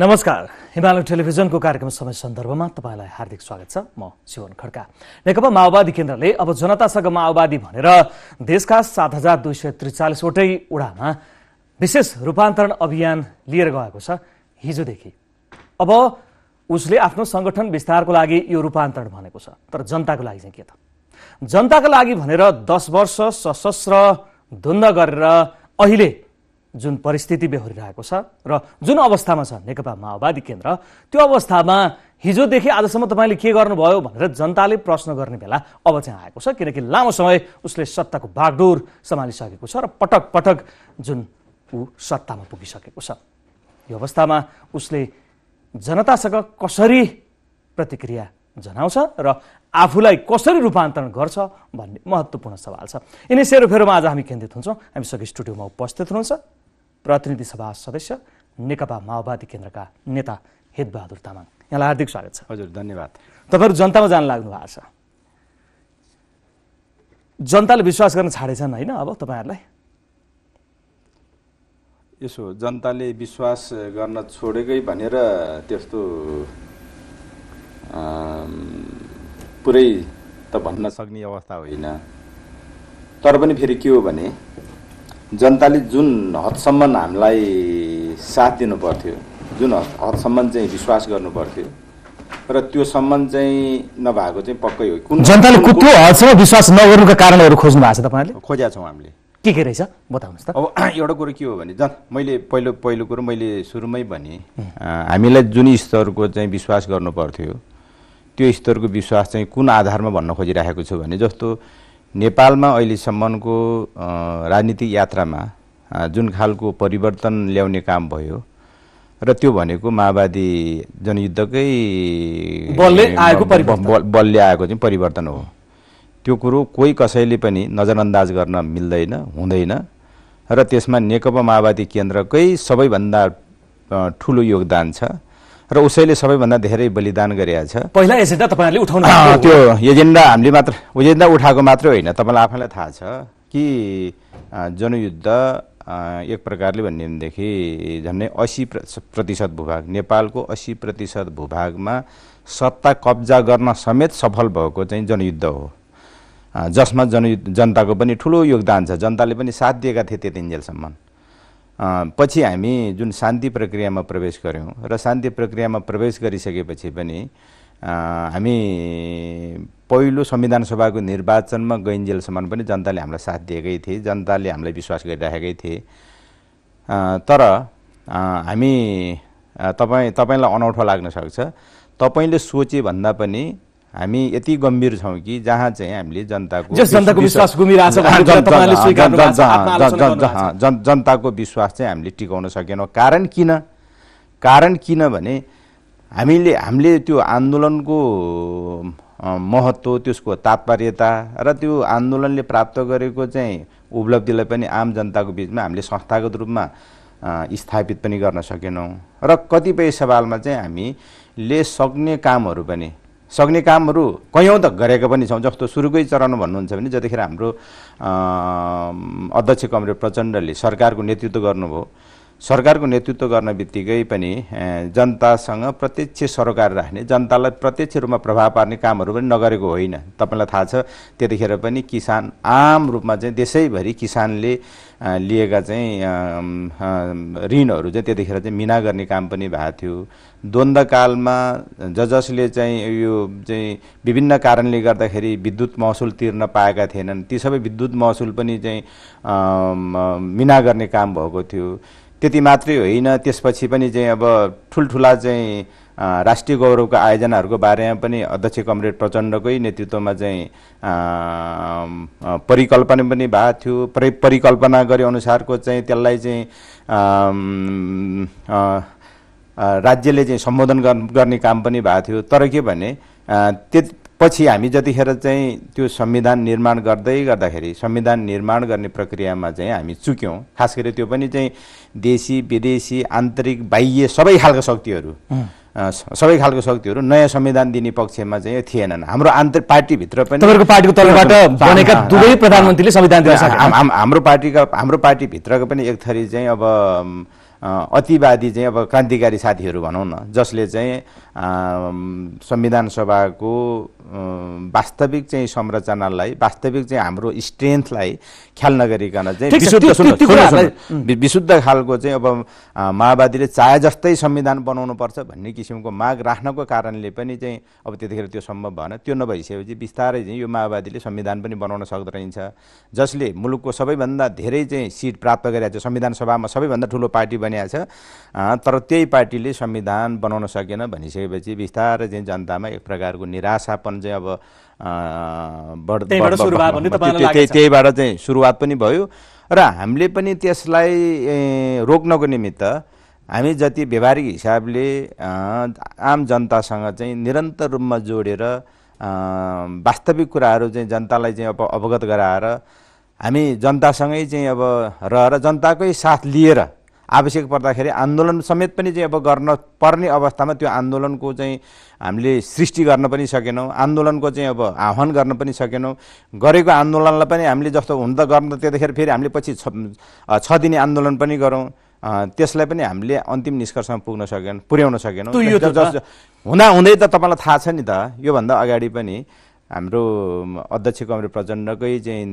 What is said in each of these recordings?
नमस्कार हिमालय टेलिभिजनको कार्यक्रम समय सन्दर्भमा तपाईँलाई हार्दिक स्वागत छ म शिवन खड्का नेकपा माओवादी केन्द्रले अब जनतासँग माओवादी भनेर देशका सात हजार दुई सय त्रिचालिसवटै उडामा विशेष रूपान्तरण अभियान लिएर गएको छ हिजोदेखि अब उसले आफ्नो सङ्गठन विस्तारको लागि यो रूपान्तरण भनेको छ तर जनताको लागि चाहिँ के त जनताको लागि भनेर दस वर्ष सशस्त्र धुन्द गरेर अहिले जुन परिस्थिति बेहोरिरहेको छ र जुन अवस्थामा छ नेकपा माओवादी केन्द्र त्यो अवस्थामा हिजोदेखि आजसम्म तपाईँले के गर्नुभयो भनेर जनताले प्रश्न गर्ने बेला अब चाहिँ आएको छ किनकि लामो समय उसले सत्ताको बागडोर सम्हालिसकेको छ र पटक पटक जुन ऊ सत्तामा पुगिसकेको छ यो अवस्थामा उसले जनतासँग कसरी प्रतिक्रिया जनाउँछ र आफूलाई कसरी रूपान्तरण गर्छ भन्ने महत्त्वपूर्ण सवाल छ यिनै सेरोफेरोमा आज हामी केन्द्रित हुन्छौँ हामीसँग स्टुडियोमा उपस्थित हुनुहुन्छ प्रतिनिधि सभा सदस्य नेकपा माओवादी केन्द्रका नेता हेतबहादुर तामाङ यहाँलाई हार्दिक स्वागत छ हजुर धन्यवाद तपाईँहरू जनतामा जान लाग्नु भएको छ जनताले विश्वास गर्न छाडेछन् होइन अब तपाईँहरूलाई यसो जनताले विश्वास गर्न छोडेकै भनेर त्यस्तो पुरै त भन्न सक्ने अवस्था होइन तर पनि फेरि के हो भने जनताले जुन हदसम्म हामीलाई साथ दिनु पर्थ्यो जुन हदसम्म चाहिँ विश्वास गर्नु पर्थ्यो र त्यो सम्बन्ध चाहिँ नभएको चाहिँ पक्कै हो कुन जनताले त्यो हदसम्म विश्वास नगर्नुका कारणहरू खोज्नु भएको छ तपाईँले खोजेका छौँ हामीले के के रहेछ बताउनुहोस् त अब एउटा कुरो के हो भने जन मैले पहिलो पहिलो कुरो मैले सुरुमै भने हामीलाई जुन स्तरको चाहिँ विश्वास गर्नु त्यो स्तरको विश्वास चाहिँ कुन आधारमा भन्न खोजिराखेको छु भने जस्तो नेपालमा अहिलेसम्मको राजनीतिक यात्रामा जुन खालको परिवर्तन ल्याउने काम भयो र त्यो भनेको माओवादी जनयुद्धकै बलले आएको बलले आएको चाहिँ परिवर्तन हो त्यो कुरो कोही कसैले पनि नजरअन्दाज गर्न मिल्दैन हुँदैन र त्यसमा नेकपा माओवादी केन्द्रकै सबैभन्दा ठुलो योगदान छ र उसैले सबैभन्दा धेरै बलिदान गरेका छ पहिला एजेन्डा तपाईँहरूले उठाउनु त्यो एजेन्डा हामीले मात्र एजेन्डा उठाएको मात्रै होइन तपाईँलाई आफैलाई थाहा छ कि जनयुद्ध एक प्रकारले भन्यो भनेदेखि झन्डै असी प्रतिशत भूभाग नेपालको असी प्रतिशत भूभागमा सत्ता कब्जा गर्न समेत सफल भएको चाहिँ जनयुद्ध हो जसमा जनयुद्ध जनताको पनि ठुलो योगदान छ जनताले पनि साथ दिएका थिए त्यतिन्जेलसम्म पछि हामी जुन शान्ति प्रक्रियामा प्रवेश गऱ्यौँ र शान्ति प्रक्रियामा प्रवेश गरिसकेपछि पनि हामी पहिलो संविधान सभाको निर्वाचनमा गैन्जेलसम्म पनि जनताले हामीलाई साथ दिएकै थिए जनताले हामीलाई विश्वास गरिराखेकै थिए तर हामी तपाईँ तपाईँलाई अनौठो लाग्न सक्छ तपाईँले सोचे भन्दा पनि हामी यति गम्भीर छौँ कि जहाँ चाहिँ हामीले जनताको जनताको विश्वास जनताको विश्वास चाहिँ हामीले टिकाउन सकेनौँ कारण किन कारण किनभने हामीले हामीले त्यो आन्दोलनको महत्त्व त्यसको तात्पर्यता र त्यो आन्दोलनले प्राप्त गरेको चाहिँ उपलब्धिलाई पनि आम जनताको बिचमा हामीले संस्थागत रूपमा स्थापित पनि गर्न सकेनौँ र कतिपय सवालमा चाहिँ हामीले सक्ने कामहरू पनि सक्ने कामहरू कयौँ त गरेको पनि छौँ जस्तो सुरुकै चरणमा भन्नुहुन्छ भने जतिखेर हाम्रो अध्यक्ष कमरे प्रचण्डले सरकारको नेतृत्व गर्नुभयो सरकारको नेतृत्व गर्न बित्तिकै पनि जनतासँग प्रत्यक्ष सरोकार राख्ने जनतालाई प्रत्यक्ष रूपमा प्रभाव पार्ने कामहरू पनि नगरेको होइन तपाईँलाई थाहा छ त्यतिखेर पनि किसान आम रूपमा चाहिँ देशैभरि किसानले लिएका चाहिँ ऋणहरू चाहिँ त्यतिखेर चाहिँ मिना गर्ने काम पनि भएको थियो द्वन्द्वकालमा ज जसले चाहिँ यो चाहिँ विभिन्न कारणले गर्दाखेरि विद्युत महसुल तिर्न पाएका थिएनन् ती सबै विद्युत महसुल पनि चाहिँ मिना गर्ने काम भएको थियो त्यति मात्रै होइन त्यसपछि पनि चाहिँ अब ठुल्ठुला चाहिँ राष्ट्रिय गौरवको आयोजनाहरूको बारेमा पनि अध्यक्ष कमरेड प्रचण्डकै नेतृत्वमा चाहिँ परिकल्पना पनि भएको थियो परिकल्पना गरे अनुसारको चाहिँ त्यसलाई चाहिँ राज्यले चाहिँ सम्बोधन गर्ने काम पनि भएको थियो तर के भने त्यो पछि हामी जतिखेर चाहिँ त्यो संविधान निर्माण गर्दै गर्दाखेरि संविधान निर्माण गर्ने प्रक्रियामा चाहिँ हामी चुक्यौँ खास गरी त्यो पनि चाहिँ देशी विदेशी आन्तरिक बाह्य सबै खालको शक्तिहरू सबै खालको शक्तिहरू नयाँ संविधान दिने पक्षमा चाहिँ थिएनन् हाम्रो आन्तरिक पार्टीभित्र पनि तपाईँको पार्टीको तर्फबाट बनेका दुवै प्रधानमन्त्रीले संविधान दिन हाम्रो पार्टीका हाम्रो पार्टीभित्रको पनि एक थरी चाहिँ अब अतिवादी चाहिँ अब क्रान्तिकारी साथीहरू भनौँ न जसले चाहिँ संविधान सभाको वास्तविक चाहिँ संरचनालाई वास्तविक चाहिँ हाम्रो स्ट्रेन्थलाई ख्याल नगरिकन चाहिँ विशुद्ध विशुद्ध खालको चाहिँ अब माओवादीले चाहे जस्तै संविधान बनाउनुपर्छ भन्ने किसिमको माग राख्नको कारणले पनि चाहिँ अब त्यतिखेर त्यो सम्भव भएन त्यो नभइसकेपछि बिस्तारै चाहिँ यो माओवादीले संविधान पनि बनाउन सक्दो रहेछ जसले मुलुकको सबैभन्दा धेरै चाहिँ सिट प्राप्त गरिरहेको छ संविधान सभामा सबैभन्दा ठुलो पार्टी बनिएको छ तर त्यही पार्टीले संविधान बनाउन सकेन भनिसकेपछि बिस्तारै चाहिँ जनतामा एक प्रकारको निराशापन चाहिँ अब त्यहीबाट चाहिँ सुरुवात पनि भयो र हामीले पनि त्यसलाई रोक्नको निमित्त हामी जति व्यवहारिक हिसाबले आम जनतासँग चाहिँ निरन्तर रूपमा जोडेर वास्तविक कुराहरू चाहिँ जनतालाई चाहिँ अब अवगत गराएर हामी जनतासँगै चाहिँ अब रहेर जनताकै साथ लिएर आवश्यक पर्दाखेरि आन्दोलन समेत पनि चाहिँ अब गर्न पर्ने अवस्थामा त्यो आन्दोलनको चाहिँ हामीले सृष्टि गर्न पनि सकेनौँ आन्दोलनको चाहिँ अब आह्वान गर्न पनि सकेनौँ गरेको आन्दोलनलाई पनि हामीले जस्तो हुन त गर्न त्यतिखेर फेरि हामीले पछि छ दिने आन्दोलन पनि गरौँ त्यसलाई पनि हामीले अन्तिम निष्कर्षमा पुग्न सकेन पुर्याउन सकेनौँ हुँदा हुँदै त तपाईँलाई थाहा छ नि त योभन्दा अगाडि पनि हाम्रो अध्यक्ष कमरे प्रचण्डकै चाहिँ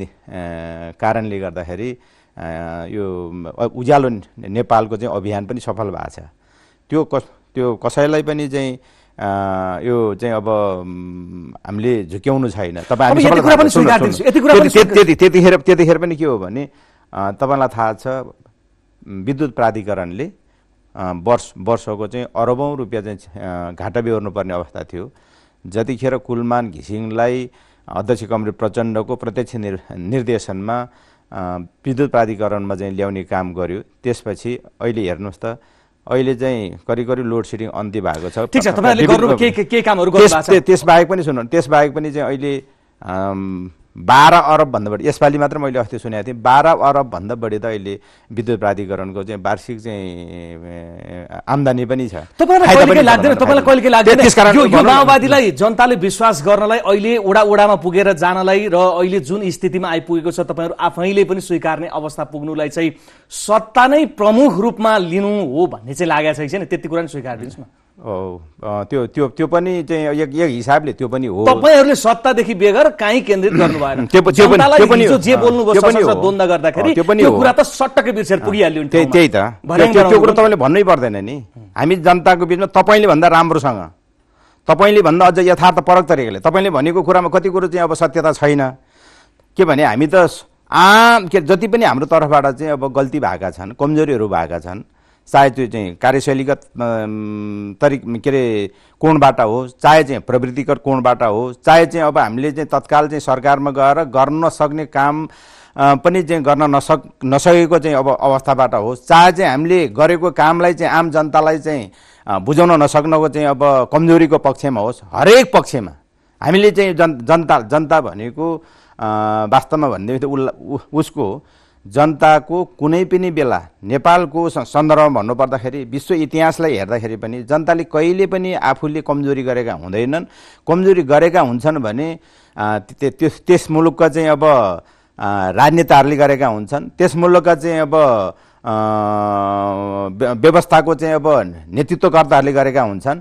कारणले गर्दाखेरि यो उज्यालो नेपालको चाहिँ अभियान पनि सफल भएको छ त्यो कस त्यो कसैलाई पनि चाहिँ यो चाहिँ अब हामीले झुक्याउनु छैन तपाईँ त्यतिखेर त्यतिखेर पनि के हो भने तपाईँलाई थाहा छ विद्युत प्राधिकरणले वर्ष वर्षको चाहिँ अरबौँ रुपियाँ चाहिँ घाटा बेहोर्नुपर्ने अवस्था थियो जतिखेर कुलमान घिसिङलाई अध्यक्ष कमरे प्रचण्डको प्रत्यक्ष निर्देशनमा विद्युत प्राधिकरणमा चाहिँ ल्याउने काम गर्यो त्यसपछि अहिले हेर्नुहोस् त अहिले चाहिँ करिब करिब लोड सेडिङ अन्त्य भएको छ त्यसबाहेक पनि सुन त्यसबाहेक पनि चाहिँ अहिले बाह्र अरबभन्दा बढी यसपालि मात्र मैले अस्ति सुनेको थिएँ बाह्र अरबभन्दा बढी त अहिले विद्युत प्राधिकरणको चाहिँ वार्षिक चाहिँ आम्दानी पनि छ माओवादीलाई जनताले विश्वास गर्नलाई अहिले ओडा ओडामा पुगेर जानलाई र अहिले जुन स्थितिमा आइपुगेको छ तपाईँहरू आफैले पनि स्वीकार्ने अवस्था पुग्नुलाई चाहिँ सत्ता नै प्रमुख रूपमा लिनु हो भन्ने चाहिँ लागेको छैन त्यति कुरा नै नि दिनुहोस् न त्यो त्यो त्यो पनि चाहिँ एक एक हिसाबले त्यो पनि हो तपाईँहरूले सत्तादेखि बेगर काहीँ केन्द्रित गर्नु भएन जे बोल्नुभयो द्वन्द गर्दाखेरि यो कुरा त सट्टकै बिर्सेर पुगिहाल्यो त्यही त्यही त त्यो कुरो तपाईँले भन्नै पर्दैन नि हामी जनताको बिचमा तपाईँले भन्दा राम्रोसँग तपाईँले भन्दा अझ यथार्थ परक तरिकाले तपाईँले भनेको कुरामा कति कुरो चाहिँ अब सत्यता छैन के भने हामी त आम के जति पनि हाम्रो तर्फबाट चाहिँ अब गल्ती भएका छन् कमजोरीहरू भएका छन् चाहे त्यो चाहिँ कार्यशैलीगत तरिक के अरे कोणबाट होस् चाहे चाहिँ प्रवृत्तिगत कोणबाट होस् चाहे चाहिँ अब हामीले चाहिँ तत्काल चाहिँ सरकारमा गएर गर्न सक्ने काम पनि चाहिँ गर्न नसक नसकेको चाहिँ अब अवस्थाबाट होस् चाहे चाहिँ हामीले गरेको कामलाई चाहिँ आम जनतालाई चाहिँ बुझाउन नसक्नको चाहिँ अब कमजोरीको पक्षमा होस् हरेक पक्षमा हामीले चाहिँ जन जनता जनता भनेको वास्तवमा भन्ने उसको जनताको कुनै पनि बेला नेपालको सन्दर्भमा भन्नुपर्दाखेरि विश्व इतिहासलाई हेर्दाखेरि पनि जनताले कहिले पनि आफूले कमजोरी गरेका हुँदैनन् कमजोरी गरेका हुन्छन् भने त्यस त्यस मुलुकका चाहिँ अब राजनेताहरूले गरेका हुन्छन् त्यस मुलुकका चाहिँ अब व्यवस्थाको चाहिँ अब नेतृत्वकर्ताहरूले गरेका हुन्छन्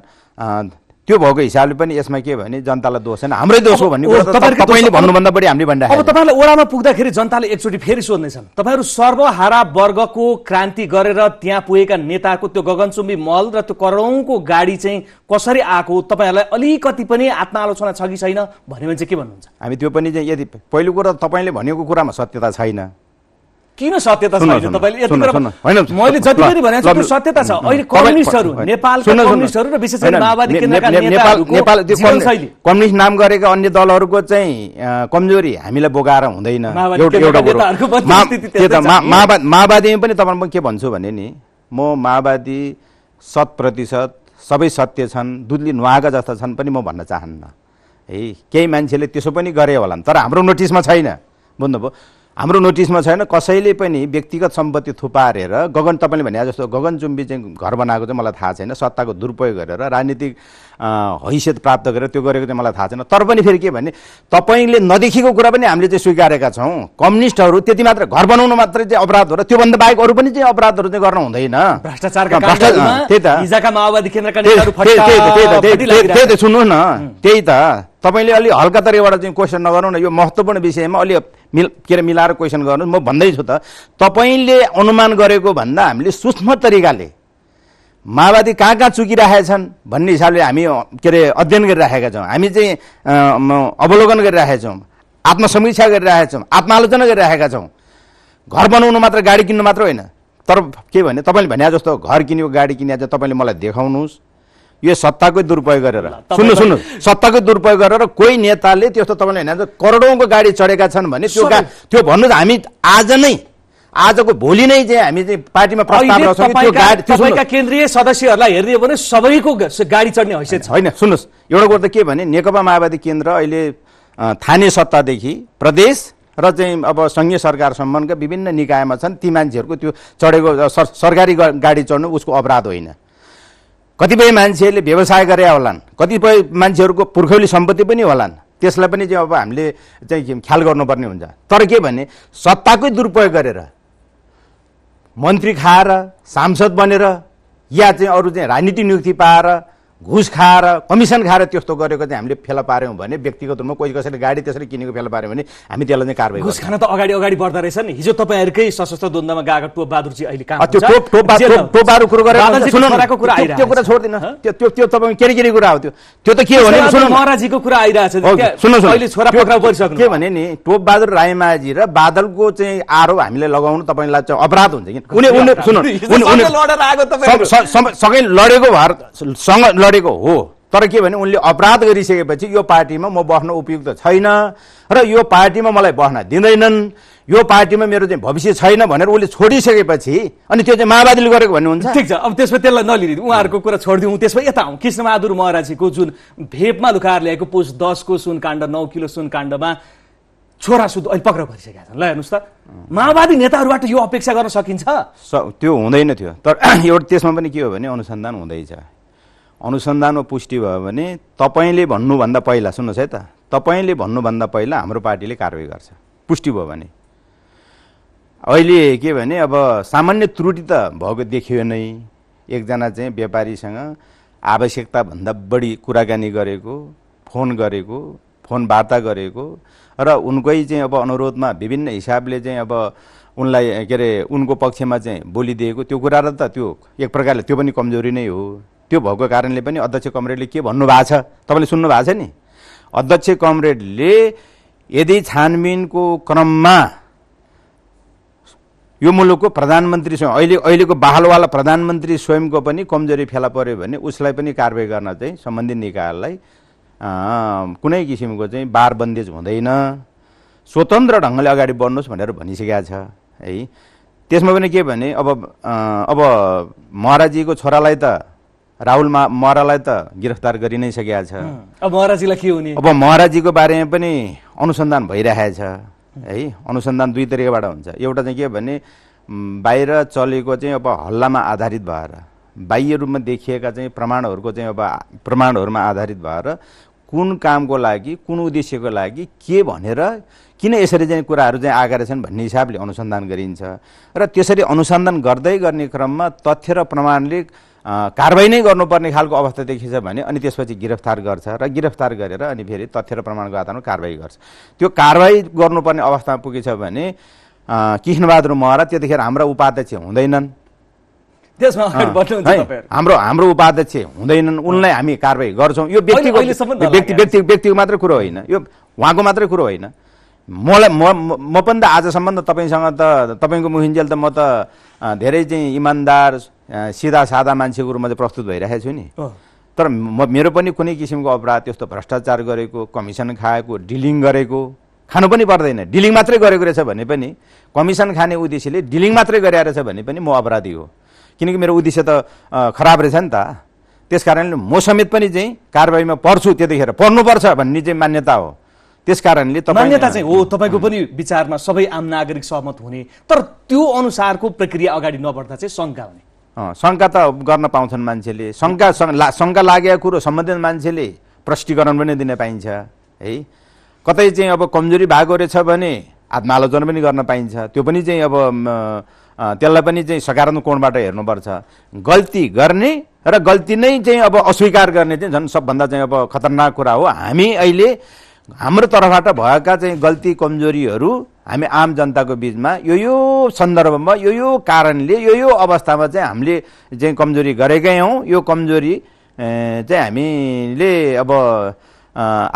त्यो भएको हिसाबले पनि यसमा के भने जनतालाई दोष होइन हाम्रै दोष हो भन्ने तपाईँले भन्नुभन्दा बढी हामीले भन्दा अब तपाईँलाई ओडामा पुग्दाखेरि जनताले एकचोटि फेरि सोध्नेछन् तपाईँहरू सर्वहारा वर्गको क्रान्ति गरेर त्यहाँ पुगेका नेताको त्यो गगनचुम्बी मल र त्यो करोडौँको गाडी चाहिँ कसरी आएको तपाईँहरूलाई अलिकति पनि आत्मालोचना छ कि छैन भन्यो भने चाहिँ के भन्नुहुन्छ हामी त्यो पनि यदि पहिलो कुरा तपाईँले भनेको कुरामा सत्यता छैन किन सत्यता छैन तपाईँले होइन मैले जति पनि भनेको छु त्यो सत्यता छ अहिले कम्युनिस्टहरू नेपालका कम्युनिस्टहरू र विशेष गरी माओवादी केन्द्रका कम्युनिस्ट नाम गरेका अन्य दलहरूको चाहिँ कमजोरी हामीलाई बोकाएर हुँदैन एउटा माओवादीमा पनि तपाईँ म के भन्छु भने नि म माओवादी शत प्रतिशत सबै सत्य छन् दुधली नुहाएका जस्ता छन् पनि म भन्न चाहन्न है केही मान्छेले त्यसो पनि गरे होला तर हाम्रो नोटिसमा छैन बुझ्नुभयो हाम्रो नोटिसमा छैन कसैले पनि व्यक्तिगत सम्पत्ति थुपारेर गगन तपाईँले भने जस्तो गगन जुम्बी चाहिँ घर बनाएको चाहिँ मलाई थाहा छैन सत्ताको दुरुपयोग गरेर राजनीतिक हैसियत प्राप्त गरेर त्यो गरेको चाहिँ मलाई थाहा छैन तर पनि फेरि के भने तपाईँले नदेखेको कुरा पनि हामीले चाहिँ स्वीकारेका छौँ कम्युनिस्टहरू त्यति मात्र घर बनाउनु मात्रै चाहिँ अपराध हो र त्योभन्दा बाहेक अरू पनि चाहिँ अपराधहरू चाहिँ गर्न हुँदैन भ्रष्टाचार त सुन्नुहोस् न त्यही त तपाईँले अलि हल्का तरिकाबाट चाहिँ क्वेसन नगर्नु न यो महत्त्वपूर्ण विषयमा अलि मिल के अरे मिलाएर क्वेसन गर्नु म भन्दैछु त तपाईँले अनुमान गरेको भन्दा हामीले सूक्ष्म तरिकाले माओवादी कहाँ कहाँ चुकिरहेका छन् भन्ने हिसाबले हामी के अरे अध्ययन गरिराखेका छौँ हामी चाहिँ अवलोकन गरिराखेका छौँ आत्मसमीक्षा गरिरहेका छौँ आत्मालोचना गरिराखेका छौँ घर बनाउनु मात्र गाडी किन्नु मात्र होइन तर के भने तपाईँले भने जस्तो घर किन्यो गाडी किने चाहिँ तपाईँले मलाई देखाउनुहोस् यो सत्ताकै दुरुपयोग गरेर सुन्नु सुन्नु सत्ताकै दुरुपयोग गरेर कोही नेताले त्यस्तो तपाईँले होइन करोडौँको गाडी चढेका छन् भने त्यो त्यो भन्नु हामी आज नै आजको भोलि नै चाहिँ हामी चाहिँ पार्टीमा प्रस्ताव केन्द्रीय सदस्यहरूलाई हेरिदियो भने सबैको गाडी चढ्ने हैसियत छ होइन सुन्नुहोस् एउटा कुरो त के भने नेकपा माओवादी केन्द्र अहिले थाने सत्तादेखि प्रदेश र चाहिँ अब सङ्घीय सरकारसम्मका विभिन्न निकायमा छन् ती मान्छेहरूको त्यो चढेको सरकारी गाडी चढ्नु उसको अपराध होइन कतिपय मान्छेहरूले व्यवसाय गरे होलान् कतिपय मान्छेहरूको पुर्खौली सम्पत्ति पनि होलान् त्यसलाई पनि चाहिँ अब हामीले चाहिँ ख्याल गर्नुपर्ने हुन्छ तर के भने सत्ताकै दुरुपयोग गरेर मन्त्री खाएर सांसद बनेर या चाहिँ अरू चाहिँ राजनीति नियुक्ति पाएर घुस खाएर कमिसन खाएर त्यस्तो गरेको चाहिँ हामीले फेला पार्यौँ भने व्यक्तिगत रूपमा कोही कसैले गाडी त्यसरी किनेको फेला पाऱ्यौँ भने हामी त्यसलाई चाहिँ कारवाही घुस खान त अगाडि अगाडि बढ्दो रहेछ नि हिजो तपाईँहरूकै सशस्त्र द्वन्दमा गएको टोप बहादुरजी अहिले कहाँ त्यो टोप टोप टोप बहादुर कुरो गरेर त्यो कुरा छोड्दिन त्यो त्यो त्यो तपाईँको केरी केरी कुरा हो त्यो त्यो त के हो भने महाराजीको कुरा आइरहेछ सुन्नुहोस् अहिले छोरा पक्राउ परिसक्नु के भने नि टोप बहादुर रायमाजी र बादलको चाहिँ आरोप हामीले लगाउनु तपाईँलाई चाहिँ अपराध हुन्छ कि उनी उनी सुन्नु सँगै लडेको भएर सँग लडेको हो तर के भने उनले अपराध गरिसकेपछि यो पार्टीमा म बस्न उपयुक्त छैन र यो पार्टीमा मलाई बस्न दिँदैनन् यो पार्टीमा मेरो चाहिँ भविष्य छैन भनेर उसले छोडिसकेपछि अनि त्यो चाहिँ माओवादीले गरेको हुन्छ ठिक छ अब त्यसमा त्यसलाई नलिदिउँ उहाँहरूको कुरा छोडिदिउँ त्यसमा यता आउँ कृष्णबहादुर महाराजीको जुन भेपमा लुकाएर ल्याएको पोस्ट दसको सुन काण्ड नौ किलो सुन काण्डमा छोरा सुध अहिले पक्राउ परिसकेका छन् ल हेर्नुहोस् त माओवादी नेताहरूबाट यो अपेक्षा गर्न सकिन्छ त्यो हुँदैन थियो तर एउटा त्यसमा पनि के हो भने अनुसन्धान हुँदैछ अनुसन्धानमा पुष्टि भयो भने तपाईँले भन्नुभन्दा पहिला सुन्नुहोस् है त तपाईँले भन्नुभन्दा पहिला हाम्रो पार्टीले कारवाही गर्छ पुष्टि भयो भने अहिले के भने अब सामान्य त्रुटि त भएको देखियो नै एकजना चाहिँ व्यापारीसँग आवश्यकताभन्दा बढी कुराकानी गरेको फोन गरेको फोन वार्ता गरेको र उनकै चाहिँ अब अनुरोधमा विभिन्न हिसाबले चाहिँ अब उनलाई के अरे उनको पक्षमा चाहिँ बोलिदिएको त्यो कुरा र त त्यो एक प्रकारले त्यो पनि कमजोरी नै हो त्यो भएको कारणले पनि अध्यक्ष कमरेडले के भन्नुभएको छ तपाईँले सुन्नु भएको छ नि अध्यक्ष कमरेडले यदि छानबिनको क्रममा यो मुलुकको प्रधानमन्त्री स्वयं अहिले अहिलेको बहालवाला प्रधानमन्त्री स्वयंको पनि कमजोरी फेला पऱ्यो भने उसलाई पनि कारवाही गर्न चाहिँ सम्बन्धित निकायलाई कुनै किसिमको चाहिँ बार बन्देज हुँदैन स्वतन्त्र ढङ्गले अगाडि बढ्नुहोस् भनेर भनिसकेका छ है त्यसमा पनि के भने अब अब महाराजीको छोरालाई त राहुल महरालाई त गिरफ्तार गरि नै सकिया छ अब महराजीलाई के हुने अब महराजीको बारेमा पनि अनुसन्धान भइरहेछ है अनुसन्धान दुई तरिकाबाट हुन्छ एउटा चाहिँ के भने बाहिर चलेको चाहिँ अब हल्लामा आधारित भएर बाह्य रूपमा देखिएका चाहिँ प्रमाणहरूको चाहिँ अब प्रमाणहरूमा आधारित भएर कुन कामको लागि कुन उद्देश्यको लागि के भनेर किन यसरी चाहिँ कुराहरू चाहिँ आएका रहेछन् भन्ने हिसाबले अनुसन्धान गरिन्छ र त्यसरी अनुसन्धान गर्दै गर्ने क्रममा तथ्य र प्रमाणले कारवाही नै गर्नुपर्ने खालको अवस्था देखिन्छ भने अनि त्यसपछि गिरफ्तार गर्छ र गिरफ्तार गरेर अनि फेरि तथ्य र प्रमाणको आधारमा कारवाही गर्छ त्यो कारवाही गर्नुपर्ने अवस्थामा पुगेछ भने कृष्णबहादुर महरा त्यतिखेर हाम्रा उपाध्यक्ष हुँदैनन् हाम्रो हाम्रो उपाध्यक्ष हुँदैनन् उनलाई हामी कारवाही गर्छौँ यो व्यक्तिको व्यक्ति व्यक्ति व्यक्तिको मात्रै कुरो होइन यो उहाँको मात्रै कुरो होइन मलाई म म पनि त आजसम्म त तपाईँसँग त तपाईँको मुखिन्जेल त म त धेरै चाहिँ इमान्दार सिधा सादा मान्छेको रूपमा चाहिँ प्रस्तुत भइरहेको छु नि तर म मेरो पनि कुनै किसिमको अपराध त्यस्तो भ्रष्टाचार गरेको कमिसन खाएको डिलिङ गरेको खानु पनि पर्दैन डिलिङ मात्रै गरेको रहेछ भने पनि कमिसन खाने उद्देश्यले डिलिङ मात्रै गरेर रहेछ भने पनि म अपराधी हो किनकि मेरो उद्देश्य त खराब रहेछ नि त त्यस कारणले म समेत पनि चाहिँ कारवाहीमा पर्छु त्यतिखेर पर्नुपर्छ भन्ने चाहिँ मान्यता हो त्यस कारणले मान्यता चाहिँ हो तपाईँको पनि विचारमा सबै आम नागरिक सहमत हुने तर त्यो अनुसारको प्रक्रिया अगाडि नबढ्दा चाहिँ शङ्का हुने शङ्का त गर्न पाउँछन् मान्छेले शङ्का शङ्का लागेको कुरो सम्बन्धित मान्छेले प्रष्टीकरण पनि दिन पाइन्छ है कतै चाहिँ अब कमजोरी भएको रहेछ भने आत्मालोचना पनि गर्न पाइन्छ त्यो पनि चाहिँ अब त्यसलाई पनि चाहिँ सकारात्मक कोणबाट हेर्नुपर्छ गल्ती गर्ने र गल्ती नै चाहिँ अब अस्वीकार गर्ने चाहिँ झन् सबभन्दा चाहिँ अब खतरनाक कुरा हो हामी अहिले हाम्रो तर्फबाट भएका चाहिँ गल्ती कमजोरीहरू हामी आम जनताको बिचमा यो यो सन्दर्भमा यो यो कारणले यो यो अवस्थामा चाहिँ हामीले चाहिँ कमजोरी गरेकै हौँ यो कमजोरी चाहिँ हामीले अब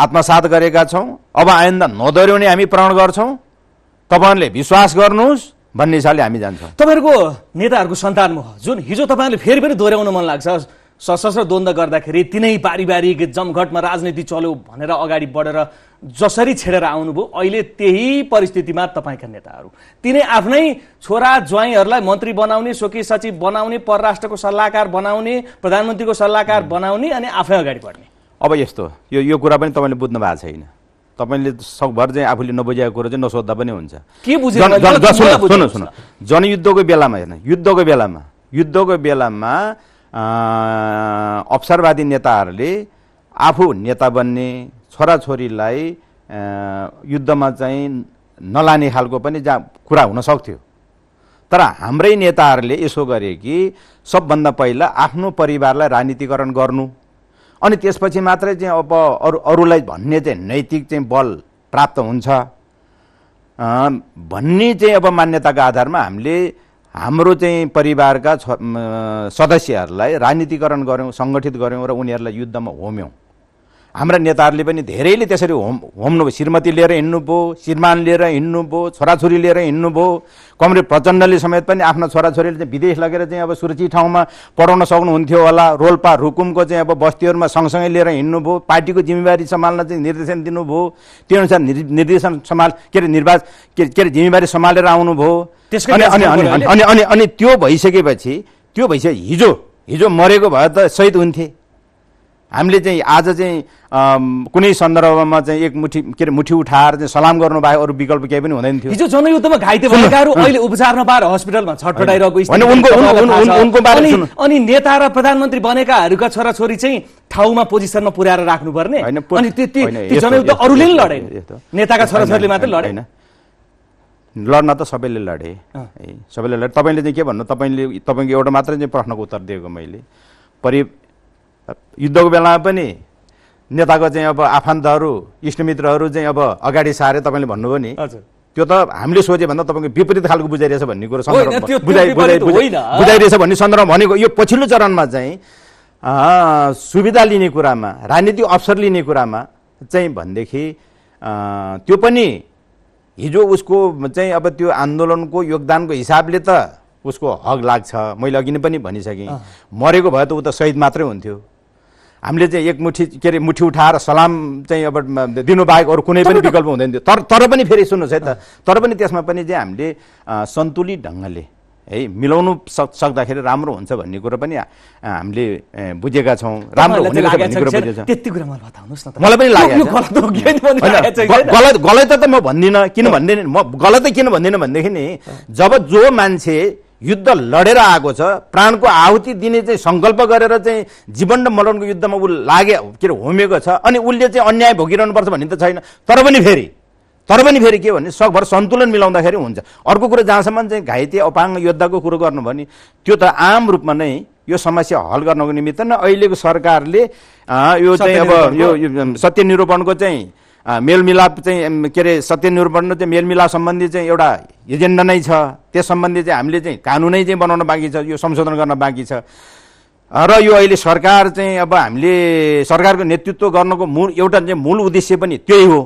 आत्मसात गरेका छौँ अब आइन्दा नदोर्याउने हामी प्रण गर्छौँ तपाईँहरूले विश्वास गर्नुहोस् भन्ने हिसाबले हामी जान्छौँ तपाईँहरूको नेताहरूको सन्तान हो जुन हिजो तपाईँहरूले फेरि पनि दोहोऱ्याउन मन लाग्छ सशस्त्र द्वन्द गर्दाखेरि तिनै पारिवारिक जमघटमा राजनीति चल्यो भनेर अगाडि बढेर जसरी छेडेर आउनुभयो अहिले त्यही परिस्थितिमा तपाईँका नेताहरू तिनै आफ्नै छोरा ज्वाइँहरूलाई मन्त्री बनाउने स्वकीय सचिव बनाउने परराष्ट्रको सल्लाहकार बनाउने प्रधानमन्त्रीको सल्लाहकार hmm. बनाउने अनि आफै अगाडि बढ्ने अब यस्तो यो यो कुरा पनि तपाईँले बुझ्नु भएको छैन तपाईँले सकभर चाहिँ आफूले नबुझेको कुरो चाहिँ नसोद्धा पनि हुन्छ के बुझ्नु जनयुद्धको बेलामा हेर्नु युद्धको बेलामा युद्धको बेलामा अवसरवादी नेताहरूले आफू नेता बन्ने छोराछोरीलाई युद्धमा चाहिँ नलाने खालको पनि जहाँ कुरा हुन सक्थ्यो तर हाम्रै नेताहरूले यसो गरे कि सबभन्दा पहिला आफ्नो परिवारलाई राजनीतिकरण गर्नु अनि त्यसपछि मात्रै चाहिँ अब अरू अरूलाई भन्ने चाहिँ नैतिक चाहिँ बल प्राप्त हुन्छ भन्ने चाहिँ अब मान्यताको आधारमा हामीले हाम्रो चाहिँ परिवारका सदस्यहरूलाई राजनीतिकरण गऱ्यौँ सङ्गठित गऱ्यौँ र उनीहरूलाई युद्धमा होम्यौँ हाम्रा नेताहरूले पनि धेरैले त्यसरी होम होम्नुभयो श्रीमती लिएर हिँड्नुभयो श्रीमान लिएर हिँड्नुभयो छोराछोरी लिएर हिँड्नुभयो कमरे प्रचण्डले समेत पनि आफ्नो छोराछोरीले चाहिँ विदेश लगेर चाहिँ अब सुरक्षित ठाउँमा पढाउन सक्नुहुन्थ्यो होला रोल्पा रुकुमको चाहिँ अब बस्तीहरूमा सँगसँगै लिएर हिँड्नुभयो पार्टीको जिम्मेवारी सम्हाल्न चाहिँ निर्देशन दिनुभयो त्यो अनुसार निर्देशन सम्हाल के अरे निर्वाच के अरे जिम्मेवारी सम्हालेर आउनुभयो अनि अनि अनि त्यो भइसकेपछि त्यो भइसके हिजो हिजो मरेको भए त सहित हुन्थे हामीले चाहिँ आज चाहिँ कुनै सन्दर्भमा चाहिँ एक मुठी के अरे मुठी उठाएर चाहिँ सलाम गर्नु बाहेक अरू विकल्प केही पनि हुँदैन थियो हिजो जनयुद्धमा घाइते भएकाहरू अहिले उपचार नपाएर हस्पिटलमा छटपटाइरहेको अनि नेता र प्रधानमन्त्री बनेकाहरूका छोराछोरी चाहिँ ठाउँमा पोजिसनमा पुर्याएर राख्नुपर्ने अनि त्यति जनयुद्ध अरूले नि लडेन नेताका छोराछोरीले मात्रै लडेन लड्न त सबैले लडे सबैले लडे तपाईँले चाहिँ के भन्नु तपाईँले तपाईँको एउटा मात्रै चाहिँ प्रश्नको उत्तर दिएको मैले परि युद्धको बेलामा पनि नेताको चाहिँ अब आफन्तहरू इष्टमित्रहरू चाहिँ अब अगाडि सारे तपाईँले भन्नुभयो नि त्यो त हामीले सोचे भन्दा तपाईँको विपरीत खालको बुझाइरहेछ भन्ने कुरो बुझाइरहेछ भन्ने सन्दर्भ भनेको यो पछिल्लो चरणमा चाहिँ सुविधा लिने कुरामा राजनीतिक अवसर लिने कुरामा चाहिँ भनेदेखि त्यो पनि हिजो उसको चाहिँ अब त्यो आन्दोलनको योगदानको हिसाबले त उसको हक लाग्छ मैले अघि नै पनि भनिसकेँ मरेको भए त ऊ त सहिद मात्रै हुन्थ्यो हामीले चाहिँ एक मुठी के अरे मुठी उठाएर सलाम चाहिँ अब दिनुबाहेक अरू कुनै पनि विकल्प हुँदैन थियो तर तर पनि फेरि सुन्नुहोस् है त तर पनि त्यसमा पनि चाहिँ हामीले सन्तुलित ढङ्गले है मिलाउनु सक् सक्दाखेरि राम्रो हुन्छ भन्ने कुरो पनि हामीले बुझेका छौँ राम्रो हुने त्यति कुरा मलाई बताउनुहोस् न मलाई पनि लाग्यो गलत गलत त म भन्दिनँ किन भन्दिनँ म गलतै किन भन्दिनँ भनेदेखि नि जब जो मान्छे युद्ध लडेर आएको छ प्राणको आहुति दिने चाहिँ सङ्कल्प गरेर चाहिँ जीवन र मरणको युद्धमा ऊ लागे के अरे होमेको छ अनि उसले चाहिँ अन्याय पर्छ भन्ने त छैन तर पनि फेरि तर पनि फेरि के भने सकभर सन्तुलन मिलाउँदाखेरि हुन्छ अर्को कुरो जहाँसम्म चाहिँ घाइते अपाङ्ग योद्धाको कुरो गर्नु भने त्यो त आम रूपमा नै यो समस्या हल गर्नको निमित्त नै अहिलेको सरकारले यो चाहिँ अब यो सत्य निरूपणको चाहिँ मेलमिलाप चाहिँ के अरे सत्यनिरूपण चाहिँ मेलमिलाप सम्बन्धी चाहिँ एउटा एजेन्डा नै छ त्यस सम्बन्धी चाहिँ हामीले चाहिँ कानुनै चाहिँ बनाउन बाँकी छ यो संशोधन गर्न बाँकी छ र यो अहिले सरकार चाहिँ अब हामीले सरकारको नेतृत्व गर्नको मूल एउटा चाहिँ मूल उद्देश्य पनि त्यही हो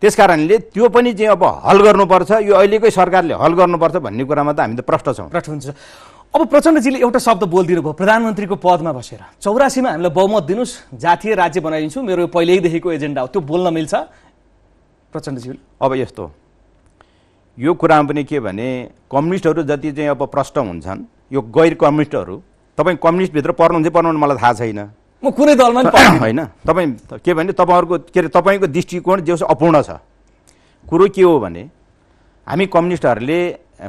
त्यस कारणले त्यो पनि चाहिँ अब हल गर्नुपर्छ यो अहिलेकै सरकारले हल गर्नुपर्छ भन्ने कुरामा त हामी त प्रष्ट छौँ प्रष्ट हुन्छ अब प्रचण्डजीले एउटा शब्द बोलिदिनु भयो प्रधानमन्त्रीको पदमा बसेर चौरासीमा हामीलाई बहुमत दिनुहोस् जातीय राज्य बनाइदिन्छु मेरो पहिल्यैदेखिको एजेन्डा हो त्यो बोल्न मिल्छ प्रचण्डजीले अब यस्तो यो कुरामा पनि के भने कम्युनिस्टहरू जति चाहिँ अब प्रष्ट हुन्छन् यो गैर कम्युनिस्टहरू तपाईँ कम्युनिस्टभित्र पर्नुहुन्छ पर्नु मलाई थाहा छैन म कुनै दलमा होइन तपाईँ के भने तपाईँहरूको के अरे तपाईँको दृष्टिकोण जे अपूर्ण छ कुरो के हो भने हामी कम्युनिस्टहरूले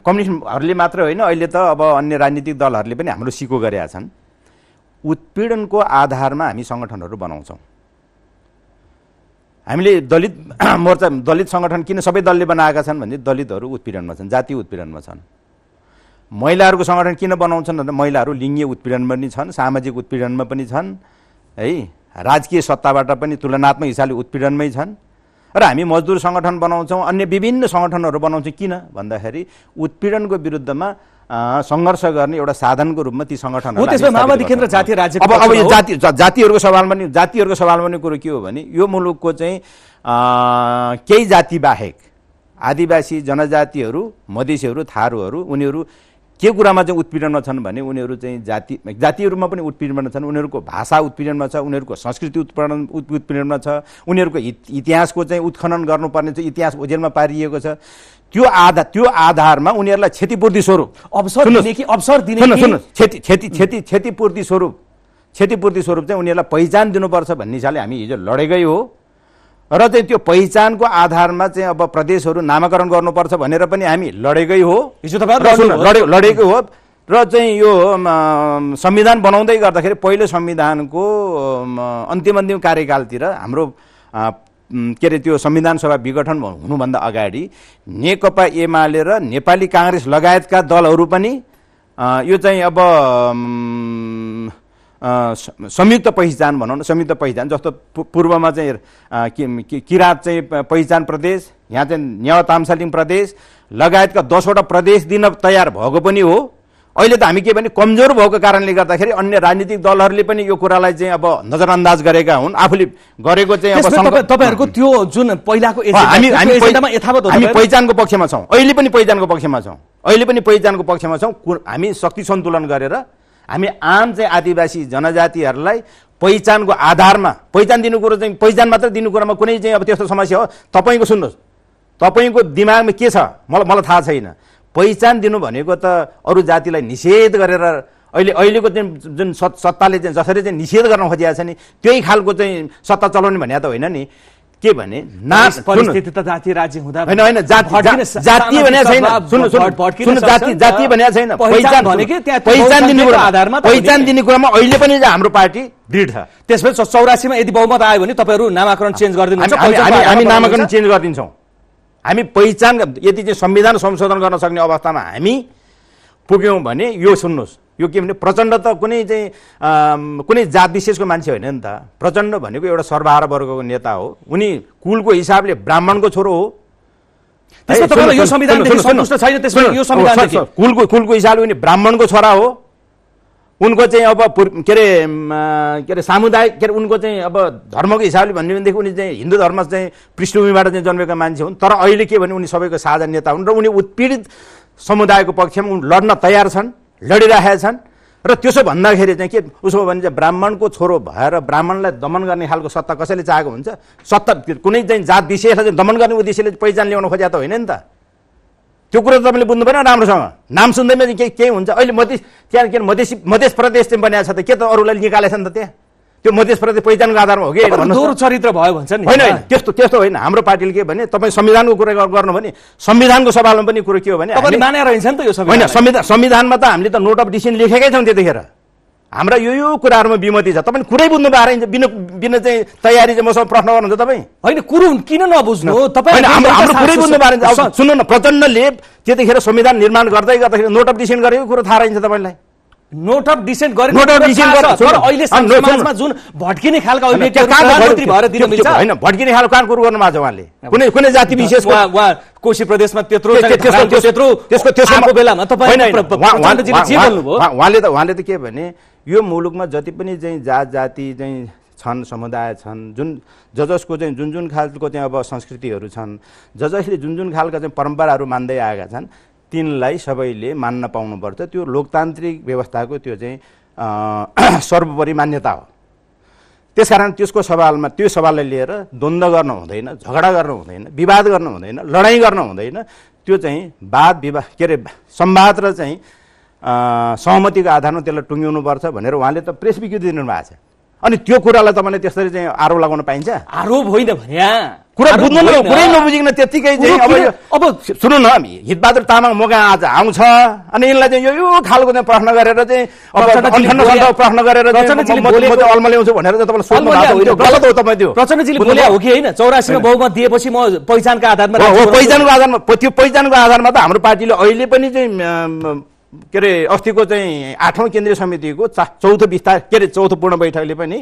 कम्युनिस्टहरूले मात्र होइन अहिले त अब अन्य राजनीतिक दलहरूले पनि हाम्रो सिको गरेका छन् उत्पीडनको आधारमा हामी सङ्गठनहरू बनाउँछौँ हामीले दलित मोर्चा दलित सङ्गठन किन सबै दलले बनाएका छन् भने दलितहरू उत्पीडनमा छन् जातीय उत्पीडनमा छन् महिलाहरूको सङ्गठन किन बनाउँछन् भन्दा महिलाहरू लिङ्गीय उत्पीडनमा पनि छन् सामाजिक उत्पीडनमा पनि छन् है राजकीय सत्ताबाट पनि तुलनात्मक हिसाबले उत्पीडनमै छन् र हामी मजदुर सङ्गठन बनाउँछौँ अन्य विभिन्न सङ्गठनहरू बनाउँछौँ किन भन्दाखेरि उत्पीडनको विरुद्धमा सङ्घर्ष गर्ने एउटा साधनको रूपमा ती सङ्गठन अब अब यो जाति जातिहरूको सवाल पनि जातिहरूको सवाल पनि कुरो के हो भने यो मुलुकको चाहिँ केही जाति बाहेक आदिवासी जनजातिहरू मधेसीहरू थारूहरू उनीहरू के कुरामा चाहिँ उत्पीडनमा छन् भने उनीहरू चाहिँ जाति जातिहरूमा पनि उत्पीडनमा छन् उनीहरूको भाषा उत्पीडनमा छ उनीहरूको संस्कृति उत्पीडन उत्पीडनमा छ उनीहरूको इतिहासको चाहिँ उत्खनन गर्नुपर्ने चाहिँ इतिहास ओझेलमा पारिएको छ त्यो आधार त्यो आधारमा उनीहरूलाई क्षतिपूर्ति स्वरूप अवसर दिने अवसर दिने क्षति क्षति क्षति क्षतिपूर्ति स्वरूप क्षतिपूर्ति स्वरूप चाहिँ उनीहरूलाई पहिचान दिनुपर्छ भन्ने हिसाबले हामी हिजो लडेकै हो र चाहिँ त्यो पहिचानको आधारमा चाहिँ अब प्रदेशहरू नामाकरण गर्नुपर्छ भनेर पनि हामी लडेकै हो हिजो तपाईँ लडेकै हो र चाहिँ यो संविधान बनाउँदै गर्दाखेरि पहिलो संविधानको अन्तिम अन्तिम कार्यकालतिर हाम्रो के अरे त्यो संविधान सभा विघटन हुनुभन्दा अगाडि नेकपा एमाले र नेपाली काङ्ग्रेस लगायतका दलहरू पनि यो चाहिँ अब संयुक्त पहिचान भनौँ न संयुक्त पहिचान जस्तो पूर्वमा चाहिँ किराँत चाहिँ पहिचान प्रदेश यहाँ चाहिँ न्याव तामसालिङ प्रदेश लगायतका दसवटा प्रदेश दिन तयार भएको पनि हो अहिले त हामी के भने कमजोर भएको कारणले गर्दाखेरि अन्य राजनीतिक दलहरूले पनि यो कुरालाई चाहिँ अब नजरअन्दाज गरेका हुन् आफूले गरेको चाहिँ अब तपाईँहरूको त्यो जुन पहिलाको हामी पहिचानको पक्षमा छौँ अहिले पनि पहिचानको पक्षमा छौँ अहिले पनि पहिचानको पक्षमा छौँ हामी शक्ति सन्तुलन गरेर हामी आम चाहिँ आदिवासी जनजातिहरूलाई पहिचानको आधारमा पहिचान दिनु कुरो चाहिँ पहिचान मात्र दिनु कुरामा कुनै चाहिँ अब त्यस्तो समस्या हो तपाईँको सुन्नुहोस् तपाईँको दिमागमा के छ मलाई मलाई थाहा छैन पहिचान दिनु भनेको त अरू जातिलाई निषेध गरेर अहिले अहिलेको चाहिँ जुन सत् सत्ताले चाहिँ जसरी चाहिँ निषेध गर्न खोजिएको छ नि त्यही खालको चाहिँ सत्ता चलाउने भन्या त होइन नि के भने परिस्थिति त जाति राज्य हुँदा होइन होइन जातीय भने छैन सुन्नु सुन्नु जाति जातीय भने छैन पहिचान भनेको के त्यहाँ पहिचान दिने कुरा आधारमा पहिचान दिने कुरामा अहिले पनि हाम्रो पार्टी दृढ छ त्यसपछि चौरासीमा यदि बहुमत आयो भने तपाईँहरू नामाकरण चेन्ज गरिदिनुहुन्छ हामी हामी नामाकरण चेन्ज गरिदिन्छौँ हामी पहिचान यदि चाहिँ संविधान संशोधन गर्न सक्ने अवस्थामा हामी पुग्यौँ भने यो सुन्नुहोस् यो के भने प्रचण्ड त कुनै चाहिँ कुनै जात विशेषको मान्छे होइन नि त प्रचण्ड भनेको एउटा सर्वहारा वर्गको नेता हो उनी कुलको हिसाबले ब्राह्मणको छोरो हो यो संविधान कुलको कुलको हिसाबले उनी ब्राह्मणको छोरा हो उनको चाहिँ अब के अरे के अरे सामुदायिक के अरे उनको चाहिँ अब धर्मको हिसाबले भन्यो भनेदेखि उनी चाहिँ हिन्दू धर्म चाहिँ पृष्ठभूमिबाट चाहिँ जन्मेका मान्छे हुन् तर अहिले के भने उनी सबैको साझा नेता हुन् र उनी उत्पीडित समुदायको पक्षमा लड्न तयार छन् लडिरहेका छन् र त्यसो भन्दाखेरि चाहिँ के उसो भने चाहिँ ब्राह्मणको छोरो भएर ब्राह्मणलाई दमन गर्ने खालको सत्ता कसैले चाहेको हुन्छ सत्ता कुनै चाहिँ जात विशेषलाई चाहिँ दमन गर्ने उद्देश्यले पहिचान ल्याउन खोजेको त होइन नि त त्यो कुरो त तपाईँले बुझ्नु पऱ्यो राम्रोसँग नाम सुन्दैमा चाहिँ केही केही हुन्छ अहिले मधेस त्यहाँ के मधेसी मधेस प्रदेश चाहिँ बनाएको छ त के त अरूलाई निकालेछ नि त त्यहाँ त्यो मधेसप्रति पहिचानको आधारमा हो कि दोर चरित्र भयो भन्छ नि होइन होइन त्यस्तो त्यस्तो होइन हाम्रो पार्टीले के भने तपाईँ संविधानको कुरा गर्नु भने संविधानको सवालमा पनि कुरो के हो भने माने रहन्छ नि त यो होइन संविधान संविधानमा त हामीले त नोट अफ डिसिजन लेखेकै छौँ त्यतिखेर हाम्रा यो यो कुराहरूमा विमति छ तपाईँ कुरै बुझ्नु भएर बिना बिना चाहिँ तयारी चाहिँ मसँग प्रश्न गर्नुहुन्छ तपाईँ होइन कुरो किन नबुझ्नु कुरै बुझ्नु पाएर सुन्नु न प्रचण्डले त्यतिखेर संविधान निर्माण गर्दै गर्दाखेरि नोट अफ डिसिजन गरेको कुरो थाहा रहन्छ तपाईँलाई नोट अफ डिसेन्ट गरेको तर अहिले समाजमा जुन भड्किने खालका अभिनेत्री भएर दिन मिल्छ होइन भड्किने खालको कहाँ कुरो गर्नु भएको छ उहाँले कुनै कुनै जाति विशेष उहाँ कोशी प्रदेशमा त्यत्रो त्यत्रो त्यसको त्यसको बेलामा तपाईँ उहाँले त उहाँले त के भने यो मुलुकमा जति पनि चाहिँ जात जाति चाहिँ छन् समुदाय छन् जुन ज जसको चाहिँ जुन जुन खालको चाहिँ अब संस्कृतिहरू छन् ज जसले जुन जुन खालका चाहिँ परम्पराहरू मान्दै आएका छन् तिनलाई सबैले मान्न पाउनुपर्छ त्यो लोकतान्त्रिक व्यवस्थाको त्यो चाहिँ सर्वोपरि मान्यता हो त्यसकारण त्यसको सवालमा त्यो सवाललाई लिएर द्वन्द्व गर्नु हुँदैन झगडा गर्नु हुँदैन विवाद गर्नु हुँदैन लडाइँ गर्नु हुँदैन त्यो चाहिँ वाद विवाद के अरे संवाद र चाहिँ सहमतिको आधारमा त्यसलाई टुङ्ग्याउनुपर्छ भनेर उहाँले त प्रेस विज्ञप्ति दिनुभएको छ अनि त्यो कुरालाई तपाईँले त्यसरी चाहिँ आरोप लगाउन पाइन्छ आरोप होइन भन्या कुरा बुझ्नु न कुरै नबुझिकन त्यतिकै अब अब सुन्नु न हामी हितबहादुर तामाङ मगा आज आउँछ अनि यसलाई चाहिँ यो खालको चाहिँ प्रश्न गरेर चाहिँ अब प्रश्न गरेर अल्मा ल्याउँछु भनेर तपाईँलाई गलत हो तपाईँ त्यो हो कि होइन चौरासीमा बहुमत दिएपछि म पहिचानको आधारमा हो पहिचानको आधारमा त्यो पहिचानको आधारमा त हाम्रो पार्टीले अहिले पनि चाहिँ के अरे अस्तिको चाहिँ आठौँ केन्द्रीय समितिको चा चौथो विस्तार के अरे चौथो पूर्ण बैठकले पनि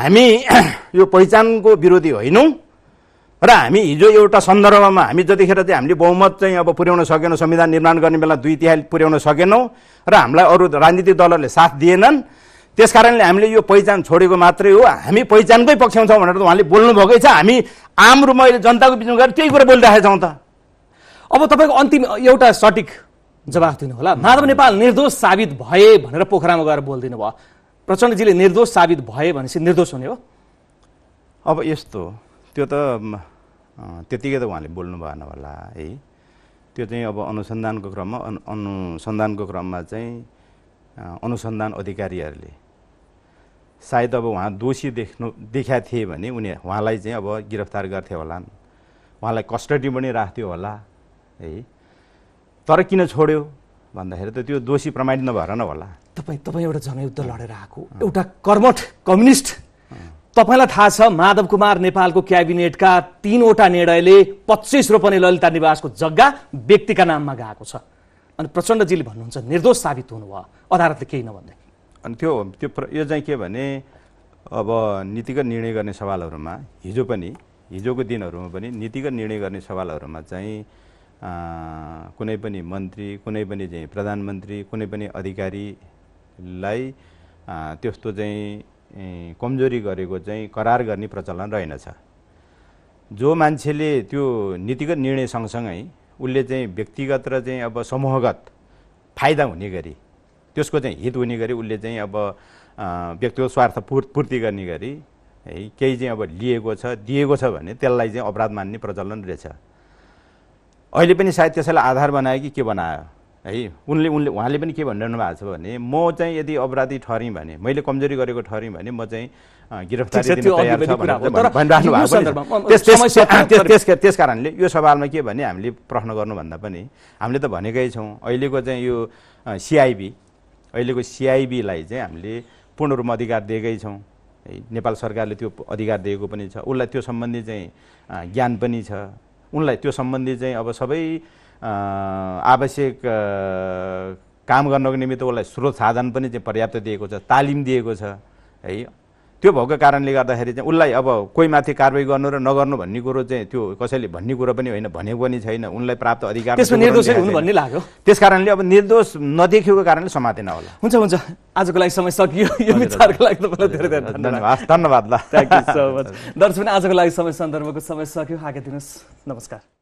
हामी यो पहिचानको विरोधी होइनौँ र हामी हिजो एउटा सन्दर्भमा हामी जतिखेर चाहिँ हामीले बहुमत चाहिँ अब पुर्याउन सकेनौँ संविधान निर्माण गर्ने बेला दुई तिहाई पुर्याउन सकेनौँ र हामीलाई अरू राजनीतिक दलहरूले साथ दिएनन् त्यस कारणले हामीले यो पहिचान छोडेको मात्रै हो हामी पहिचानकै पक्षमा छौँ भनेर त उहाँले बोल्नुभएकै छ हामी आम रूपमा अहिले जनताको बिचमा गएर त्यही कुरा बोलिरहेका छौँ त अब तपाईँको अन्तिम एउटा सठिक जवाफ दिनु होला माधव नेपाल निर्दोष साबित भए भनेर पोखरामा गएर बोलिदिनु भयो प्रचण्डजीले निर्दोष साबित भए भनेपछि निर्दोष हुने हो अब यस्तो त्यो त त्यतिकै त उहाँले बोल्नु भएन होला है त्यो चाहिँ अब अनुसन्धानको क्रममा अनुसन्धानको क्रममा चाहिँ अनुसन्धान अधिकारीहरूले सायद अब उहाँ दोषी देख्नु देखाएको थिए भने उनी उहाँलाई चाहिँ अब गिरफ्तार गर्थे होला उहाँलाई कस्टडी पनि राख्थ्यो होला है तर किन छोड्यो भन्दाखेरि त त्यो दोषी प्रमाणित नभएर न होला तपाईँ तपाईँ एउटा जनयुद्ध लडेर आएको एउटा कर्मठ कम्युनिस्ट तपाईँलाई थाहा छ माधव कुमार नेपालको क्याबिनेटका तिनवटा निर्णयले पच्चिस रोपने ललिता निवासको जग्गा व्यक्तिका नाममा गएको छ अनि प्रचण्डजीले भन्नुहुन्छ निर्दोष साबित हुनुभयो अदालतले केही नभन्दै अनि त्यो त्यो यो चाहिँ के भने अब नीतिगत निर्णय गर्ने सवालहरूमा हिजो पनि हिजोको दिनहरूमा पनि नीतिगत निर्णय गर्ने सवालहरूमा चाहिँ कुनै पनि मन्त्री कुनै पनि चाहिँ प्रधानमन्त्री कुनै पनि अधिकारीलाई त्यस्तो चाहिँ कमजोरी गरेको चाहिँ करार गर्ने प्रचलन रहेनछ जो मान्छेले त्यो नीतिगत निर्णय सँगसँगै उसले चाहिँ व्यक्तिगत र चाहिँ अब समूहगत फाइदा हुने गरी त्यसको चाहिँ हित हुने गरी उसले चाहिँ अब व्यक्तिगत स्वार्थ पूर्ति गर्ने गरी है केही चाहिँ अब लिएको छ दिएको छ भने त्यसलाई चाहिँ अपराध मान्ने प्रचलन रहेछ अहिले पनि सायद त्यसैलाई आधार बनायो कि के बनायो है उनले उनले उहाँले पनि के भनिरहनु भएको छ भने म चाहिँ यदि अपराधी ठहरेँ भने मैले कमजोरी गरेको ठहरेँ भने म चाहिँ गिरफ्तारी त्यस कारणले यो सवालमा के भने हामीले प्रश्न गर्नुभन्दा पनि हामीले त भनेकै छौँ अहिलेको चाहिँ यो सिआइबी अहिलेको सिआइबीलाई चाहिँ हामीले पूर्ण रूपमा अधिकार दिएकै छौँ है नेपाल सरकारले त्यो अधिकार दिएको पनि छ उसलाई त्यो सम्बन्धी चाहिँ ज्ञान पनि छ उनलाई त्यो सम्बन्धी चाहिँ अब सबै आवश्यक काम गर्नको निमित्त उसलाई स्रोत साधन पनि चाहिँ पर्याप्त दिएको छ तालिम दिएको छ है त्यो भएको कारणले गर्दाखेरि चाहिँ उसलाई अब कोही माथि कारवाही गर्नु र नगर्नु भन्ने कुरो चाहिँ त्यो कसैले भन्ने कुरो पनि होइन भनेको पनि छैन उनलाई प्राप्त अधिकार भन्ने लाग्यो त्यस कारणले अब निर्दोष नदेखिएको कारणले समातेन होला हुन्छ हुन्छ आजको लागि समय सकियो यो विचारको लागि तपाईँलाई धेरै धेरै धन्यवाद धन्यवाद ल दर्शक आजको लागि समय सन्दर्भको समय सकियो आगे दिनुहोस् नमस्कार